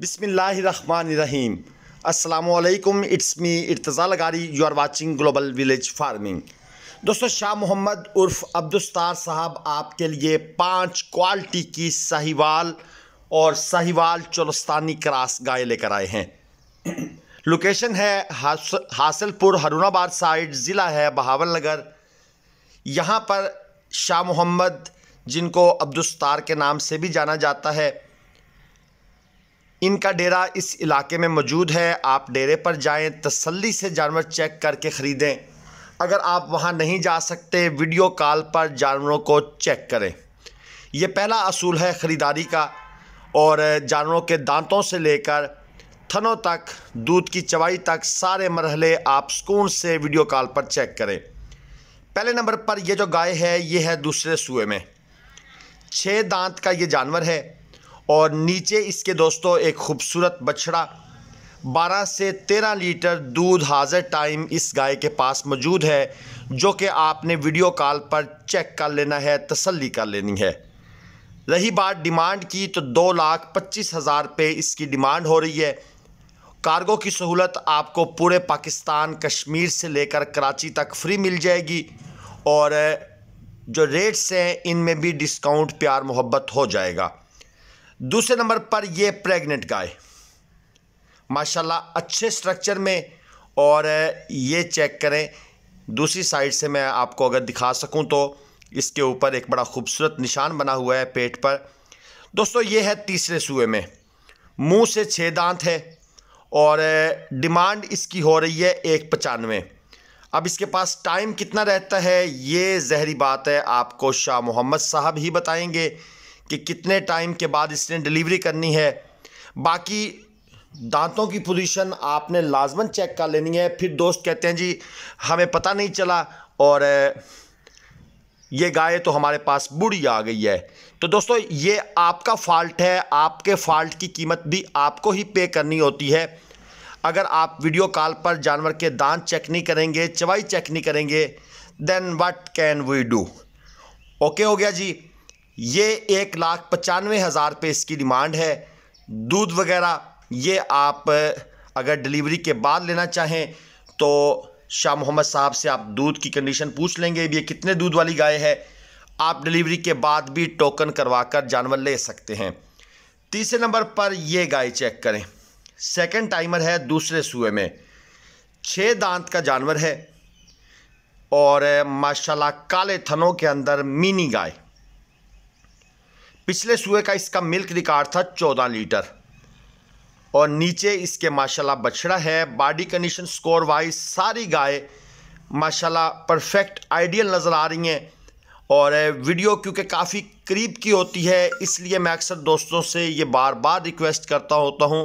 बिसमीम असलकम it's me Irtaza Lagari you are watching global village farming दोस्तों शाह मोहम्मद उर्फ अब्दुस्तार साहब आपके लिए पांच क्वालिटी की साहिवाल और साहिवाल चोलस्तानी क्रास गाय लेकर आए हैं लोकेशन है हासिलपुर हरुणाबाद साइड ज़िला है बहावल नगर यहाँ पर शाह मोहम्मद जिनको अब्दुस्तार के नाम से भी जाना जाता है इनका डेरा इस इलाके में मौजूद है आप डेरे पर जाएं तसल्ली से जानवर चेक करके ख़रीदें अगर आप वहाँ नहीं जा सकते वीडियो कॉल पर जानवरों को चेक करें यह पहला असूल है ख़रीदारी का और जानवरों के दांतों से लेकर थनों तक दूध की चवाई तक सारे मरहले आप सुकून से वीडियो कॉल पर चेक करें पहले नंबर पर यह जो गाय है ये है दूसरे सूए में छः दांत का ये जानवर है और नीचे इसके दोस्तों एक खूबसूरत बछड़ा बारह से तेरह लीटर दूध हाजिर टाइम इस गाय के पास मौजूद है जो कि आपने वीडियो कॉल पर चेक कर लेना है तसल्ली कर लेनी है रही बात डिमांड की तो दो लाख पच्चीस हज़ार रुपये इसकी डिमांड हो रही है कार्गो की सहूलत आपको पूरे पाकिस्तान कश्मीर से लेकर कराची तक फ्री मिल जाएगी और जो रेट्स हैं इनमें भी डिस्काउंट प्यार मोहब्बत हो जाएगा दूसरे नंबर पर ये प्रेग्नेंट गाय माशाल्लाह अच्छे स्ट्रक्चर में और ये चेक करें दूसरी साइड से मैं आपको अगर दिखा सकूं तो इसके ऊपर एक बड़ा खूबसूरत निशान बना हुआ है पेट पर दोस्तों ये है तीसरे सूए में मुंह से छः दांत है और डिमांड इसकी हो रही है एक पचानवे अब इसके पास टाइम कितना रहता है ये जहरी बात है आपको शाह मोहम्मद साहब ही बताएंगे कि कितने टाइम के बाद इसने डिलीवरी करनी है बाकी दांतों की पोजीशन आपने लाजमन चेक कर लेनी है फिर दोस्त कहते हैं जी हमें पता नहीं चला और ये गाय तो हमारे पास बूढ़ी आ गई है तो दोस्तों ये आपका फॉल्ट है आपके फॉल्ट की कीमत भी आपको ही पे करनी होती है अगर आप वीडियो कॉल पर जानवर के दांत चेक नहीं करेंगे चवाई चेक नहीं करेंगे then what can we do okay हो गया जी ये एक लाख पचानवे हज़ार पे इसकी डिमांड है दूध वगैरह ये आप अगर डिलीवरी के बाद लेना चाहें तो शाह मोहम्मद साहब से आप दूध की कंडीशन पूछ लेंगे ये कितने दूध वाली गाय है आप डिलीवरी के बाद भी टोकन करवा कर जानवर ले सकते हैं तीसरे नंबर पर ये गाय चेक करें सेकंड टाइमर है दूसरे सूए में छः दांत का जानवर है और माशाल्लाह काले थनों के अंदर मिनी गाय पिछले सुए का इसका मिल्क रिकार्ड था चौदह लीटर और नीचे इसके माशाल्लाह बछड़ा है बॉडी कंडीशन स्कोर वाइज सारी गाय माशाल्लाह परफेक्ट आइडियल नज़र आ रही हैं और वीडियो क्योंकि काफ़ी करीब की होती है इसलिए मैं अक्सर दोस्तों से ये बार बार रिक्वेस्ट करता होता हूँ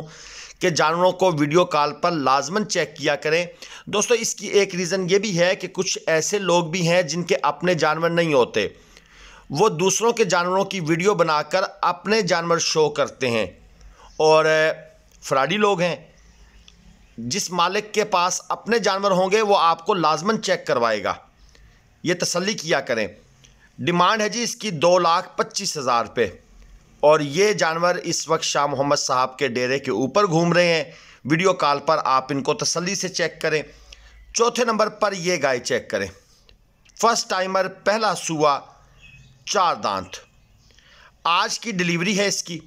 कि जानवरों को वीडियो कॉल पर लाजमन चेक किया करें दोस्तों इसकी एक रीज़न ये भी है कि कुछ ऐसे लोग भी हैं जिनके अपने जानवर नहीं होते वो दूसरों के जानवरों की वीडियो बनाकर अपने जानवर शो करते हैं और फ्राडी लोग हैं जिस मालिक के पास अपने जानवर होंगे वो आपको लाजमन चेक करवाएगा ये तसल्ली किया करें डिमांड है जी इसकी दो लाख पच्चीस हज़ार रुपये और ये जानवर इस वक्त शाह मोहम्मद साहब के डेरे के ऊपर घूम रहे हैं वीडियो कॉल पर आप इनको तसल्ली से चेक करें चौथे नंबर पर यह गाय चेक करें फर्स्ट टाइमर पहला सूआ चार दांत आज की डिलीवरी है इसकी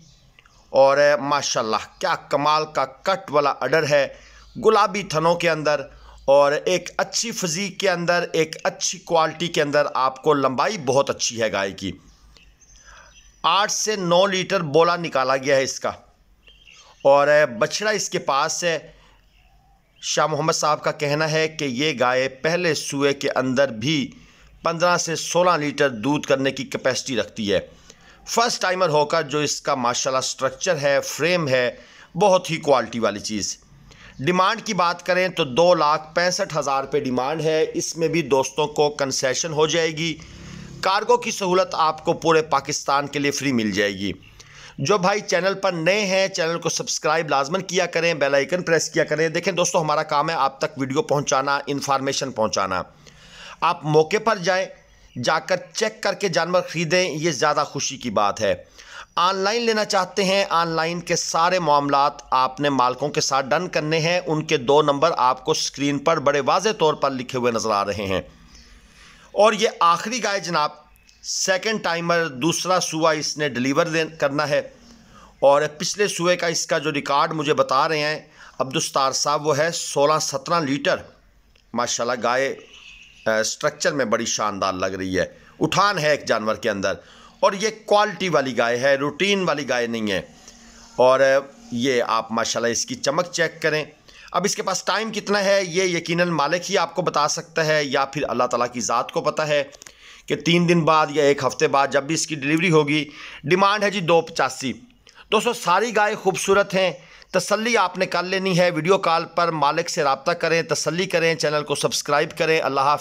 और माशाल्लाह क्या कमाल का कट वाला अडर है गुलाबी थनों के अंदर और एक अच्छी फजीक के अंदर एक अच्छी क्वालिटी के अंदर आपको लंबाई बहुत अच्छी है गाय की आठ से नौ लीटर बोला निकाला गया है इसका और बछड़ा इसके पास है शाह मोहम्मद साहब का कहना है कि ये गाय पहले सूए के अंदर भी 15 से 16 लीटर दूध करने की कैपेसिटी रखती है फर्स्ट टाइमर होकर जो इसका माशाल्लाह स्ट्रक्चर है फ्रेम है बहुत ही क्वालिटी वाली चीज़ डिमांड की बात करें तो दो लाख पैंसठ हज़ार रुपये डिमांड है इसमें भी दोस्तों को कंसेशन हो जाएगी कार्गो की सहूलत आपको पूरे पाकिस्तान के लिए फ्री मिल जाएगी जो भाई चैनल पर नए हैं चैनल को सब्सक्राइब लाजमन किया करें बेलाइकन प्रेस किया करें देखें दोस्तों हमारा काम है आप तक वीडियो पहुँचाना इन्फॉर्मेशन पहुँचाना आप मौके पर जाएं जाकर चेक करके जानवर ख़रीदें ये ज़्यादा खुशी की बात है ऑनलाइन लेना चाहते हैं ऑनलाइन के सारे मामला आपने मालकों के साथ डन करने हैं उनके दो नंबर आपको स्क्रीन पर बड़े वाज तौर पर लिखे हुए नज़र आ रहे हैं और ये आखिरी गाय जनाब सेकेंड टाइमर दूसरा सुआ इसने डिलीवर करना है और पिछले सुए का इसका जो रिकॉर्ड मुझे बता रहे हैं अब्दुस्तार साहब वो है सोलह सत्रह लीटर माशाल्लाह गाय स्ट्रक्चर में बड़ी शानदार लग रही है उठान है एक जानवर के अंदर और ये क्वालिटी वाली गाय है रूटीन वाली गाय नहीं है और ये आप माशाल्लाह इसकी चमक चेक करें अब इसके पास टाइम कितना है ये यकीनन मालिक ही आपको बता सकता है या फिर अल्लाह ताला की ज़ात को पता है कि तीन दिन बाद या एक हफ़्ते बाद जब भी इसकी डिलीवरी होगी डिमांड है जी दो पचासी दोस्तों सारी गाय खूबसूरत हैं तसल्ली आपने कर लेनी है वीडियो कॉल पर मालिक से रबता करें तसल्ली करें चैनल को सब्सक्राइब करें अल्लाह